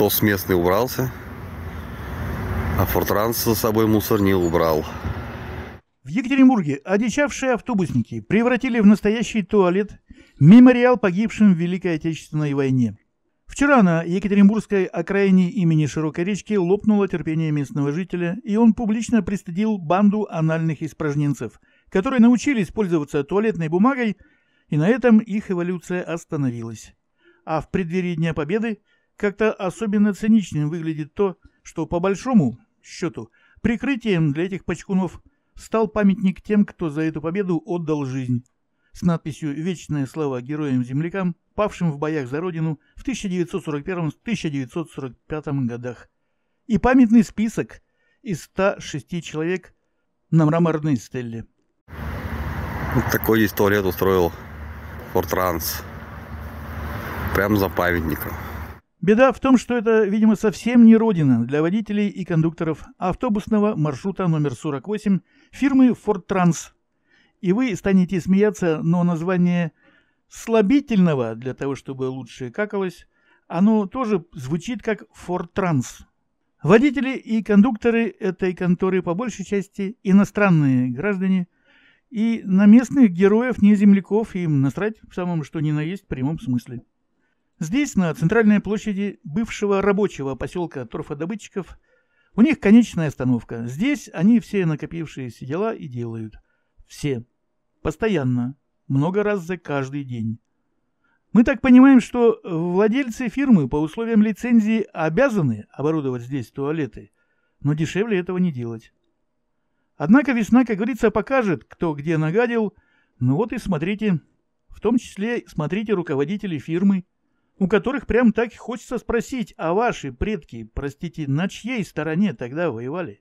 ТОС местный убрался, а Фортранс за собой мусор не убрал. В Екатеринбурге одичавшие автобусники превратили в настоящий туалет мемориал погибшим в Великой Отечественной войне. Вчера на Екатеринбургской окраине имени Широкой речки лопнуло терпение местного жителя, и он публично пристыдил банду анальных испражненцев, которые научились пользоваться туалетной бумагой, и на этом их эволюция остановилась. А в преддверии Дня Победы как-то особенно циничным выглядит то, что по большому счету прикрытием для этих пачкунов стал памятник тем, кто за эту победу отдал жизнь с надписью «Вечная слава героям-землякам, павшим в боях за Родину в 1941-1945 годах». И памятный список из 106 человек на мраморной стелле. Вот такой здесь туалет устроил Фортранс. Прямо за памятником. Беда в том, что это, видимо, совсем не родина для водителей и кондукторов автобусного маршрута номер 48 фирмы Ford Trans. И вы станете смеяться, но название слабительного, для того чтобы лучше какалось, оно тоже звучит как Ford Trans. Водители и кондукторы этой конторы по большей части иностранные граждане, и на местных героев, не земляков им насрать в самом что ни на есть прямом смысле. Здесь, на центральной площади бывшего рабочего поселка торфодобытчиков, у них конечная остановка. Здесь они все накопившиеся дела и делают. Все. Постоянно. Много раз за каждый день. Мы так понимаем, что владельцы фирмы по условиям лицензии обязаны оборудовать здесь туалеты, но дешевле этого не делать. Однако весна, как говорится, покажет, кто где нагадил. Ну вот и смотрите. В том числе смотрите руководители фирмы у которых прям так и хочется спросить, а ваши предки, простите, на чьей стороне тогда воевали?